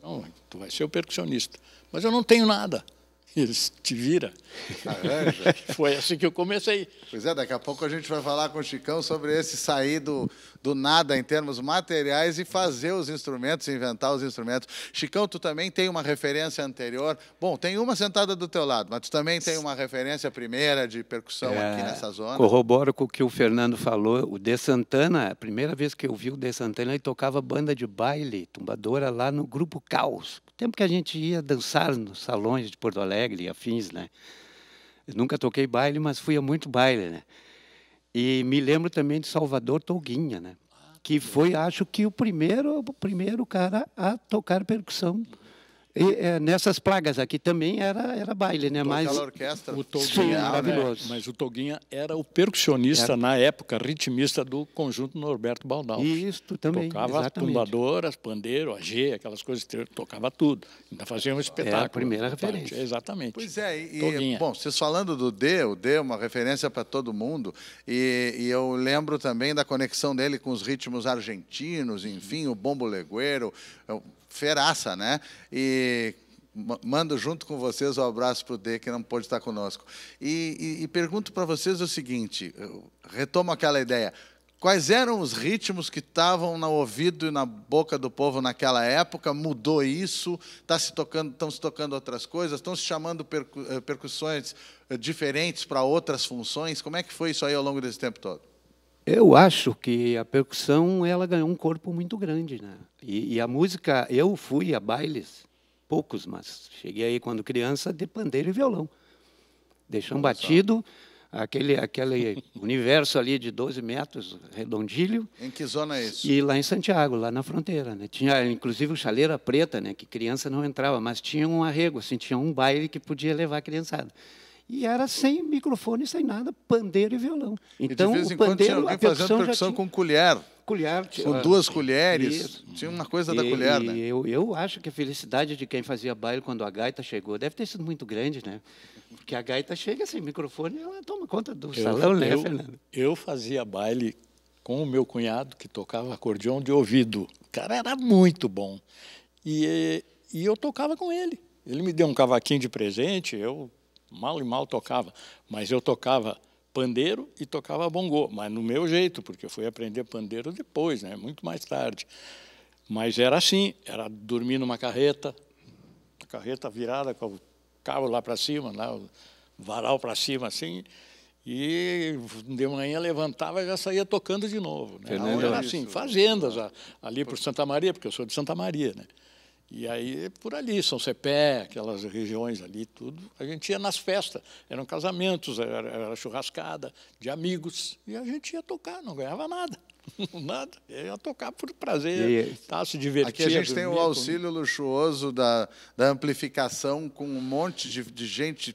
Não, tu vai ser o percussionista. Mas eu não tenho nada. Eles te vira. Arranja. Ah, é, [LAUGHS] Foi assim que eu comecei. Pois é, daqui a pouco a gente vai falar com o Chicão sobre esse sair do, do nada em termos materiais e fazer os instrumentos, inventar os instrumentos. Chicão, tu também tem uma referência anterior. Bom, tem uma sentada do teu lado, mas tu também tem uma referência primeira de percussão é, aqui nessa zona. Corroboro com o que o Fernando falou. O De Santana, a primeira vez que eu vi o De Santana, ele tocava banda de baile, tumbadora, lá no Grupo Caos tempo que a gente ia dançar nos salões de Porto Alegre e afins, né? Eu nunca toquei baile, mas fui a muito baile, né? E me lembro também de Salvador Toguinha, né? Ah, que foi, acho que, o primeiro, o primeiro cara a tocar percussão e, é, nessas pragas aqui também era, era baile, né? mas orquestra. O Toguinha, Sim, né? maravilhoso. Né? Mas o Toguinha era o percussionista, era. na época, ritmista do conjunto Norberto Baldal. Isso também. Tocava exatamente. tumbadoras, pandeiro, AG, aquelas coisas, tocava tudo. Ainda fazia um espetáculo. é a primeira referência. Parte. Exatamente. Pois é, e, Toguinha. bom, vocês falando do D, o D é uma referência para todo mundo, e, e, eu lembro também da conexão dele com os ritmos argentinos, enfim, o bombo legueiro, feraça, né? E mando junto com vocês o um abraço para o D, que não pôde estar conosco. E, e, e pergunto para vocês o seguinte, retomo aquela ideia, quais eram os ritmos que estavam no ouvido e na boca do povo naquela época? Mudou isso? Tá se tocando, estão se tocando outras coisas? Estão se chamando eh, percussões eh, diferentes para outras funções? Como é que foi isso aí ao longo desse tempo todo? Eu acho que a percussão ela ganhou um corpo muito grande, né? E, e a música, eu fui a bailes, poucos, mas cheguei aí quando criança de pandeiro e violão, deixando batido, aquele aquele universo ali de 12 metros redondilho. Em que zona é isso? E lá em Santiago, lá na fronteira, né? Tinha inclusive o chaleira preta, né? Que criança não entrava, mas tinha um arrego, assim, tinha um baile que podia levar a criançada e era sem microfone, sem nada, pandeiro e violão. Então, e de então, vez em pandeiro, quando tinha alguém fazendo percussão tinha... com colher. Colher, tinha... com duas colheres, Isso. tinha uma coisa e, da colher, né? Eu, eu acho que a felicidade de quem fazia baile quando a gaita chegou deve ter sido muito grande, né? Porque a gaita chega sem microfone, ela toma conta do eu, salão, né, eu, Fernando? Eu fazia baile com o meu cunhado que tocava acordeão de ouvido. O cara era muito bom. E, e eu tocava com ele. Ele me deu um cavaquinho de presente, eu mal e mal tocava, mas eu tocava pandeiro e tocava bongô, mas no meu jeito, porque eu fui aprender pandeiro depois, né, muito mais tarde. Mas era assim, era dormir numa carreta, a carreta virada com o cabo lá para cima, lá, o varal para cima, assim, e de manhã levantava e já saía tocando de novo. Né? Fernando, então era assim, fazendas ali por Santa Maria, porque eu sou de Santa Maria, né? E aí, por ali, São Cepé, aquelas regiões ali, tudo, a gente ia nas festas, eram casamentos, era, era churrascada de amigos, e a gente ia tocar, não ganhava nada. [LAUGHS] Nada, ia tocar por prazer, e, tá, se divertir. Aqui a gente tem o auxílio com... luxuoso da, da amplificação com um monte de, de gente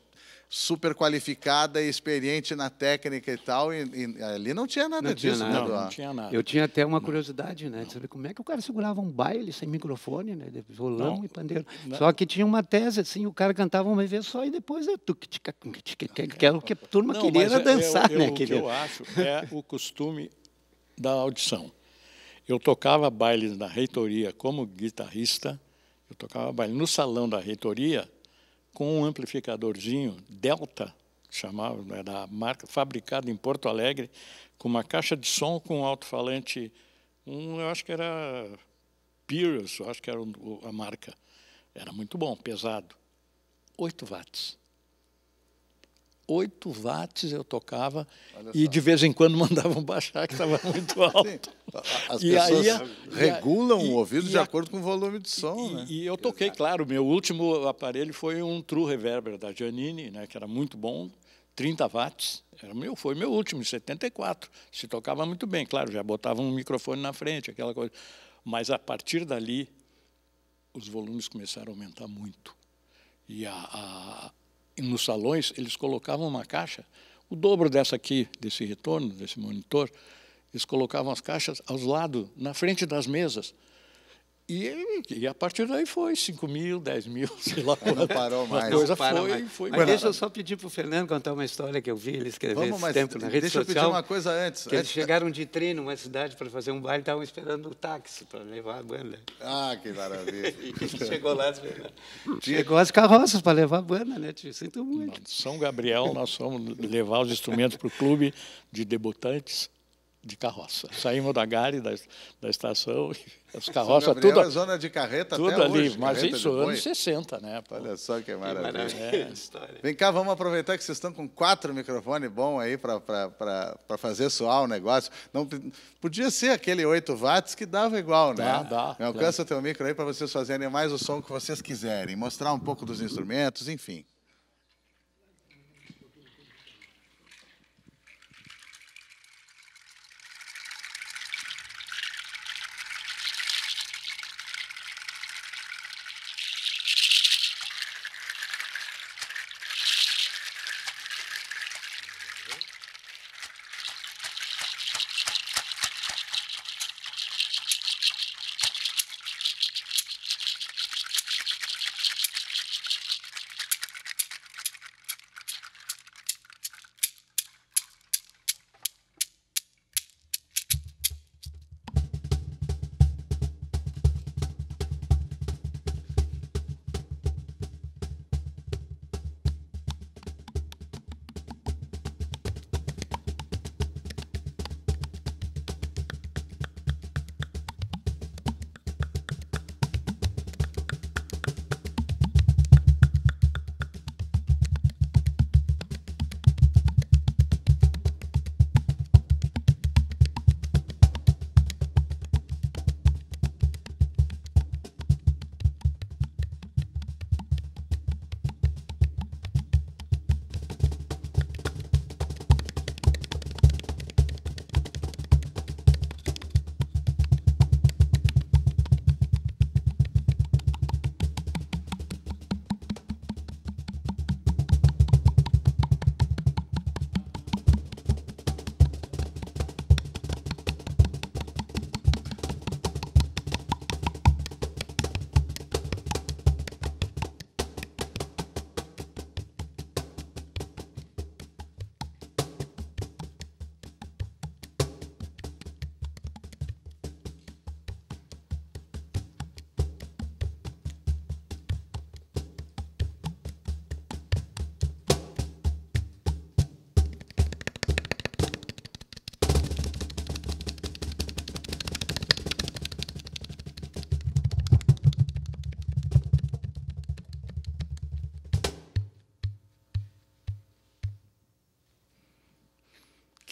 super qualificada e experiente na técnica e tal, e, e ali não tinha nada não disso. Tinha né, nada. não, não, tinha nada. Eu tinha até uma curiosidade, né? De saber como é que o cara segurava um baile sem microfone, né? De violão não. e pandeiro. Só que tinha uma tese, assim, o cara cantava uma vez só e depois é tu que era é o que a turma queria era dançar, eu, né? Eu, queria. O que eu acho é o costume da audição. Eu tocava bailes na reitoria como guitarrista, eu tocava baile no salão da reitoria, com um amplificadorzinho Delta, chamava, era a marca, fabricado em Porto Alegre, com uma caixa de som com um alto-falante, um, eu acho que era Pierce, eu acho que era a marca. Era muito bom, pesado. 8 watts. 8 watts eu tocava e de vez em quando [LAUGHS] mandavam baixar, que estava muito alto. As e pessoas aí, regulam e, o ouvido de a, acordo com o volume de som. E, né? e eu toquei, Exato. claro, meu último aparelho foi um True Reverber da Giannini, né, que era muito bom, 30 watts. Era meu, foi meu último, em 74. Se tocava muito bem, claro, já botava um microfone na frente, aquela coisa. Mas a partir dali, os volumes começaram a aumentar muito. E a, a nos salões, eles colocavam uma caixa, o dobro dessa aqui, desse retorno, desse monitor, eles colocavam as caixas aos lados, na frente das mesas. E, e, a partir daí foi 5 mil, 10 mil, [LAUGHS] sei lá Não parou mais. A coisa foi, mais. foi, Mas deixa eu só pedir para o Fernando contar uma história que eu vi ele escrever Vamos, esse tempo na rede deixa social. Deixa eu pedir uma coisa antes. Que antes. eles chegaram de trem numa cidade para fazer um baile e estavam esperando o táxi para levar a banda. Ah, que maravilha. [LAUGHS] e chegou lá... Ah, chegou as carroças para levar a banda, né? Te sinto muito. São Gabriel, nós fomos levar os instrumentos para o clube de debutantes de carroça. Saímos da gare, da, da estação, as [LAUGHS] carroças tudo. A é zona de carreta tudo até ali, hoje, mas isso anos 60, né? Pô. Olha só que maravilha. Que maravilha é. Vem cá, vamos aproveitar que vocês estão com quatro microfones bons aí para fazer soar o negócio. Não, podia ser aquele 8 watts que dava igual, né? Dá, dá. Me alcança claro. o teu micro aí para vocês fazerem mais o som que vocês quiserem, mostrar um pouco dos instrumentos, enfim.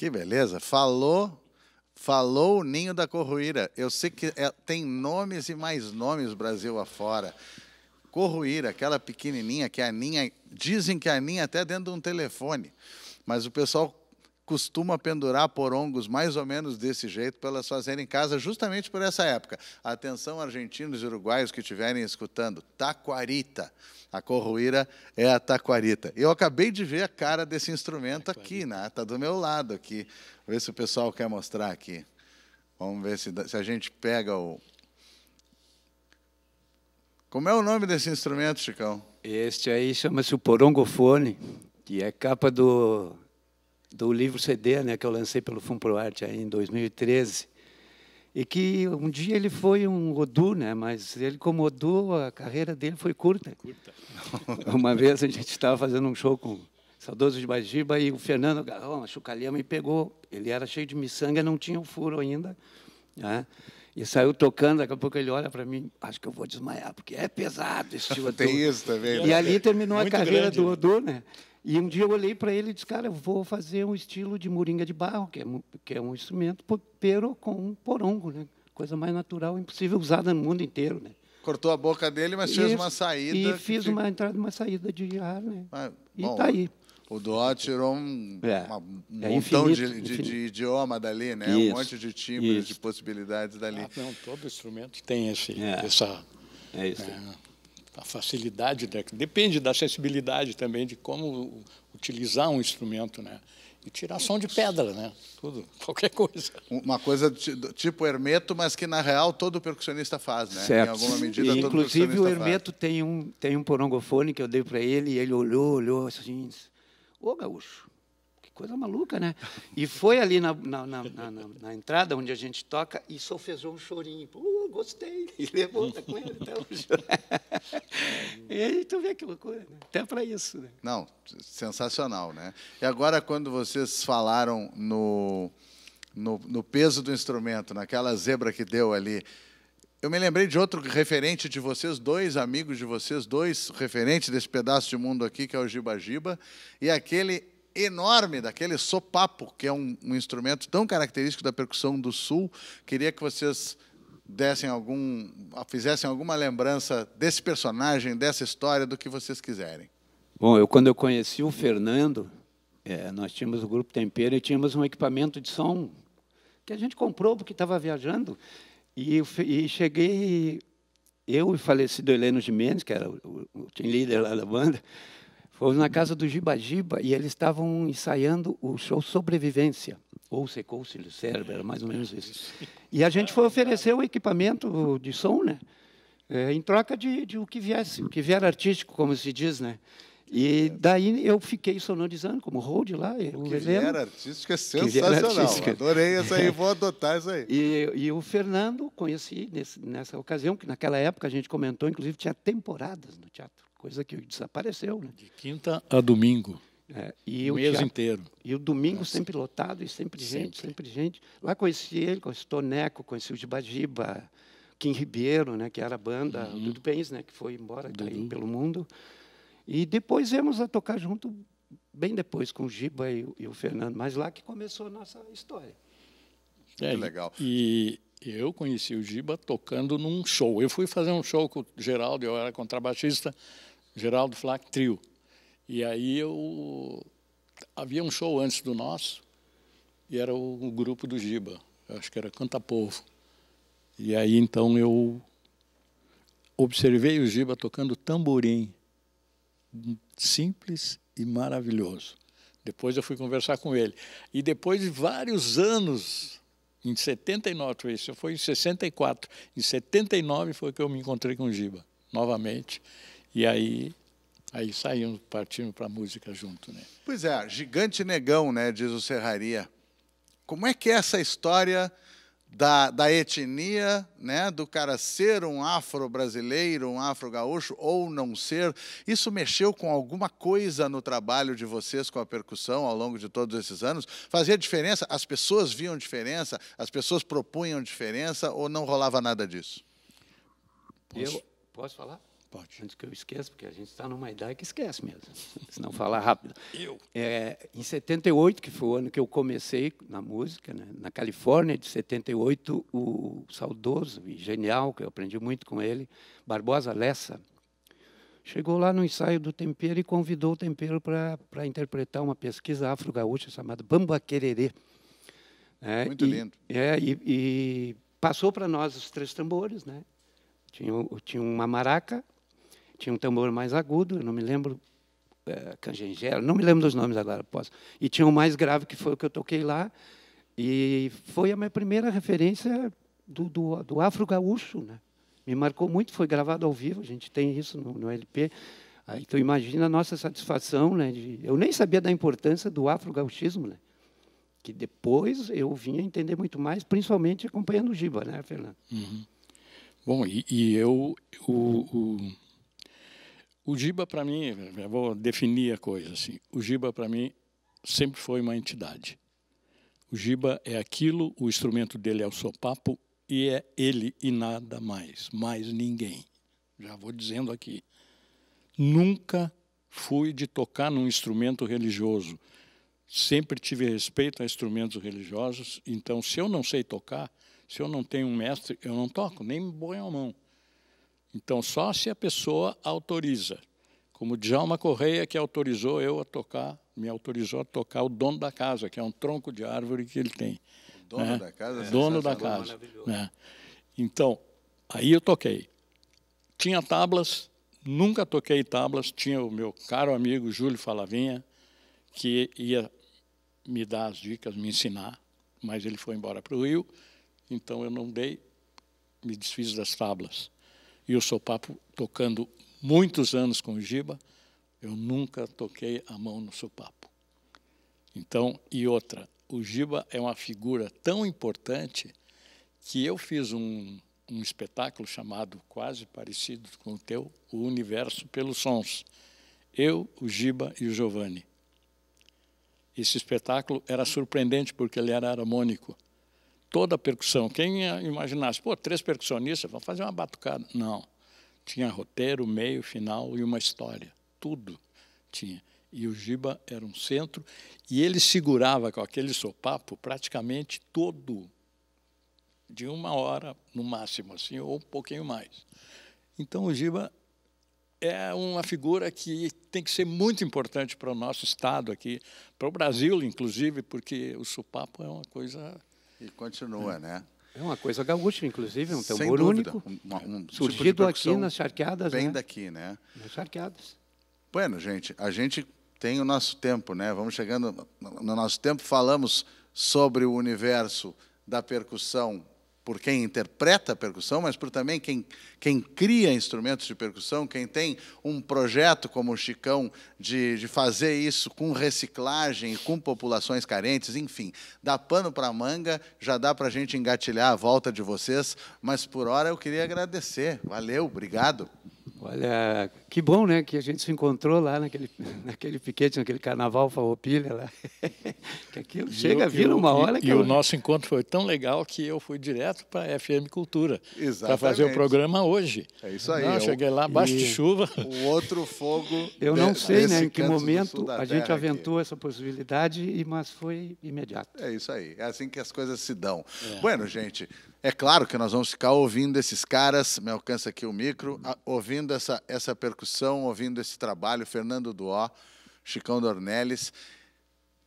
Que beleza. Falou, falou o ninho da corruíra. Eu sei que é, tem nomes e mais nomes Brasil afora. Corruíra, aquela pequenininha que a ninha, dizem que a ninha é até dentro de um telefone. Mas o pessoal costuma pendurar porongos mais ou menos desse jeito para elas fazerem em casa justamente por essa época. Atenção, argentinos e uruguaios que estiverem escutando, taquarita. A corruíra é a taquarita. Eu acabei de ver a cara desse instrumento taquarita. aqui, né? Está do meu lado aqui. Vou ver se o pessoal quer mostrar aqui. Vamos ver se, se a gente pega o... Como é o nome desse instrumento, Chicão? Este aí chama-se o porongofone, que é capa do do livro CD, né, que eu lancei pelo aí em 2013, e que um dia ele foi um Odu, né? Mas ele como Odu, a carreira dele foi curta. curta. [LAUGHS] Uma vez a gente estava fazendo um show com o Saudoso de Bajiba e o Fernando agarrou uma chucalhama me pegou. Ele era cheio de miçanga, não tinha o um furo ainda, né? E saiu tocando, daqui a pouco ele olha para mim, acho que eu vou desmaiar, porque é pesado esse tipo [LAUGHS] Tem isso também. E né? ali terminou Muito a carreira grande, do né? Odu, né? E um dia eu olhei para ele e disse, cara, eu vou fazer um estilo de moringa de barro, que é, que é um instrumento, pero com porongo, né? coisa mais natural, impossível, usada no mundo inteiro. Né? Cortou a boca dele, mas e fez uma saída. E fiz que... uma entrada e uma saída de ar, né? Mas, ah, e tá aí. O Dó tirou um, é, uma, um é montão infinito, de, De, de, idioma dali, né? Isso, um monte de timbres, isso. de possibilidades dali. Ah, não, todo instrumento tem esse, é. essa. É isso. É a facilidade, né? depende da sensibilidade também de como utilizar um instrumento, né? E tirar som de pedra, né? Tudo, [LAUGHS] qualquer coisa. Uma coisa tipo hermeto, mas que na real todo percussionista faz, né? Certo. Em alguma medida e, todo Inclusive o hermeto faz. tem um tem um porongofone que eu dei para ele e ele olhou, olhou assim, ô gaúcho, coisa maluca, né? E foi ali na, na, na, na entrada onde a gente toca e solfejou um chorinho. Uh, gostei! E levou, tá com ele até hoje. [LAUGHS] e aí tu vê que loucura, né? Até para isso, né? Não, sensacional, né? E agora, quando vocês falaram no, no, no peso do instrumento, naquela zebra que deu ali, eu me lembrei de outro referente de vocês, dois amigos de vocês, dois referentes desse pedaço de mundo aqui, que é o Giba Giba, e aquele enorme daquele sopapo, que é um, um instrumento tão característico da percussão do Sul. Queria que vocês dessem algum, fizessem alguma lembrança desse personagem, dessa história, do que vocês quiserem. Bom, eu quando eu conheci o Fernando, é, nós tínhamos o grupo Tempero e tínhamos um equipamento de som que a gente comprou porque estava viajando e, e cheguei eu e o falecido Heleno Gimenez, que era o, o team leader lá da banda, Fomos na casa do Giba e eles estavam ensaiando o show Sobrevivência, ou Secou-se o Cérebro, era mais ou menos isso. E a gente foi oferecer o equipamento de som, né? É, em troca de, de, o que viesse, o que vier artístico, como se diz, né? E daí eu fiquei sonorizando como hold lá. Eh, é o que vier artístico é sensacional. Adorei essa aí, vou adotar isso aí. [LAUGHS] E, e o Fernando conheci nesse, nessa ocasião, que naquela época a gente comentou, inclusive tinha temporadas no teatro coisa que desapareceu. Né? De quinta a domingo. É, e o mês teatro, inteiro. E o domingo Nossa. sempre lotado, e sempre, gente, sempre gente. Lá conheci ele, conheci o Toneco, conheci o Dibagiba, Kim Ribeiro, né, que era a banda uhum. Dudu Bens, né, que foi embora, tá pelo mundo. E depois viemos a tocar junto, bem depois, com o Giba e, e o Fernando. Mas lá que começou a nossa história. É, que legal. E, eu conheci o Giba tocando num show. Eu fui fazer um show com o Geraldo, eu era contrabaixista, Geraldo Flack Trio. E aí eu havia um show antes do nosso e era o, o grupo do Giba, acho que era Canta Povo. E aí então eu observei o Giba tocando tamborim, simples e maravilhoso. Depois eu fui conversar com ele. E depois de vários anos, em 79, isso foi em 64, em 79 foi que eu me encontrei com o Giba, novamente. E aí Aí saímos, partimos para a música junto, né? Pois é, gigante negão, né, diz o Serraria. Como é que é essa história da, da etnia, né, do cara ser um afro-brasileiro, um afro-gaúcho ou não ser? Isso mexeu com alguma coisa no trabalho de vocês com a percussão ao longo de todos esses anos? Fazia diferença? As pessoas viam diferença? As pessoas propunham diferença ou não rolava nada disso? Posso, Eu, posso falar? Pode. Antes que eu esqueça, porque a gente está numa idade que esquece mesmo, se não falar [LAUGHS] rápido. Eu? É, em 78, que foi o ano que eu comecei na música, né? na Califórnia, de 78, o saudoso e genial, que eu aprendi muito com ele, Barbosa Lessa, chegou lá no ensaio do Tempero e convidou o Tempero para interpretar uma pesquisa afro-gaúcha chamada Bamba Quererê. É, muito e, lindo. É, e, e passou para nós os três tambores, né? Tinha, tinha uma maraca, tinha um tambor mais agudo, eu não me lembro, é, não me lembro dos nomes agora, posso. E tinha um mais grave, que foi o que eu toquei lá. E foi a minha primeira referência do, do, do afro-gaúcho. Né? Me marcou muito, foi gravado ao vivo, a gente tem isso no, no LP. Aí tu imagina a nossa satisfação, né? De, eu nem sabia da importância do afro-gauchismo, né? Que depois eu vim a entender muito mais, principalmente acompanhando o Giba, né, Fernando? Uhum. Bom, e, e eu, o, o o Giba, para mim, vou definir a coisa assim: o Giba, para mim, sempre foi uma entidade. O Giba é aquilo, o instrumento dele é o sopapo e é ele e nada mais, mais ninguém. Já vou dizendo aqui. Nunca fui de tocar num instrumento religioso. Sempre tive respeito a instrumentos religiosos, então se eu não sei tocar, se eu não tenho um mestre, eu não toco, nem me boia a mão. Então, só se a pessoa autoriza. Como Djalma Correia, que autorizou eu a tocar, me autorizou a tocar o dono da casa, que é um tronco de árvore que ele tem. dono né? da casa? É. Dono da casa. Né? Então, aí eu toquei. Tinha tablas, nunca toquei tablas. Tinha o meu caro amigo Júlio Falavinha, que ia me dar as dicas, me ensinar, mas ele foi embora para o Rio, então eu não dei, me desfiz das tablas e o sopapo tocando muitos anos com o Giba, eu nunca toquei a mão no sopapo. Então, e outra, o Giba é uma figura tão importante que eu fiz um, um espetáculo chamado, quase parecido com o teu, O Universo pelos Sons. Eu, o Giba e o Giovanni. Esse espetáculo era surpreendente porque ele era harmônico toda a percussão. Quem imaginasse, pô, três percussionistas, vão fazer uma batucada. Não. Tinha roteiro, meio, final e uma história. Tudo tinha. E o Giba era um centro, e ele segurava com aquele sopapo praticamente todo, de uma hora no máximo, assim, ou um pouquinho mais. Então o Giba é uma figura que tem que ser muito importante para o nosso Estado aqui, para o Brasil, inclusive, porque o sopapo é uma coisa e continua, né? É uma coisa gaúcha, inclusive, é um tambor dúvida, único, um, um tipo surgido tipo aqui nas charqueadas, Bem né? daqui, né? Nas charqueadas. Bueno, gente, a gente tem o nosso tempo, né? Vamos chegando no nosso tempo, falamos sobre o universo da percussão por quem interpreta a percussão, mas por também quem, quem cria instrumentos de percussão, quem tem um projeto como o Chicão de, de fazer isso com reciclagem, com populações carentes, enfim. Dá pano para manga, já dá para a gente engatilhar a volta de vocês, mas por hora eu queria agradecer. Valeu, obrigado. Olha, que bom, né, que a gente se encontrou lá naquele, [LAUGHS] naquele piquete, naquele carnaval farroupilha lá. [LAUGHS] que aquilo e chega, eu, vira uma eu, hora. E, que e eu... o nosso encontro foi tão legal que eu fui direto para a FM Cultura para fazer o programa hoje. É isso aí. Não, eu é cheguei lá, baixo de chuva. [LAUGHS] O outro fogo. Eu não de, sei, né, em que momento a gente aventou aqui. essa possibilidade, mas foi imediato. É isso aí. É assim que as coisas se dão. É. Bueno, gente, é claro que nós vamos ficar ouvindo esses caras. Me alcança aqui o micro, ouvindo essa essa percussão repercussão ouvindo esse trabalho, Fernando Duó, Chicão Dornelles.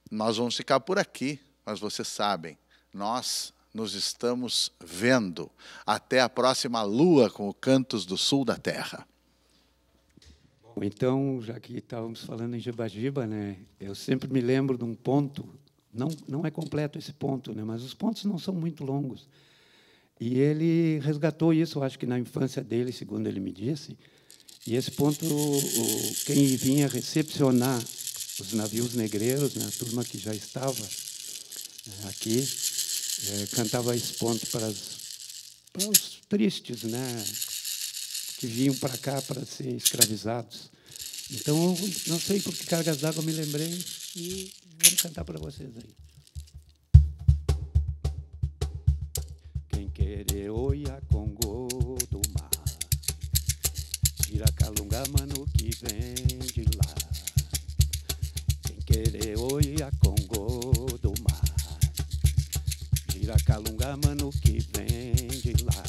Nós vamos ficar por aqui, mas vocês sabem, nós nos estamos vendo. Até a próxima lua com o Cantos do Sul da Terra. Então, já que estávamos falando em Jebajiba, né, eu sempre me lembro de um ponto, não, não é completo esse ponto, né, mas os pontos não são muito longos. E ele resgatou isso, acho que na infância dele, segundo ele me disse, e esse ponto, o, quem vinha recepcionar os navios negreiros, né, a turma que já estava né, aqui, é, cantava esse ponto para, as, para os tristes, né, que vinham para cá para ser escravizados. Então, não sei por que cargas d'água me lembrei e vamos cantar para vocês aí. Quem querer oia Congo vem de lá, sem querer oia Congo do mar. Gira calunga, mano, que vem de lá.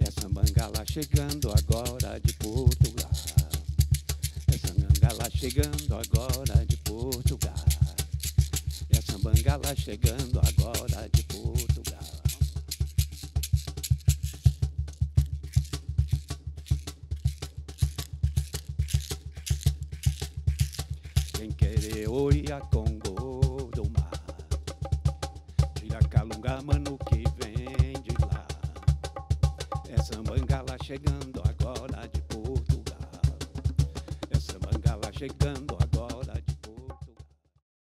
Essa mangala chegando agora de Portugal. Essa mangala chegando agora de Portugal. Essa mangala chegando agora de Portugal.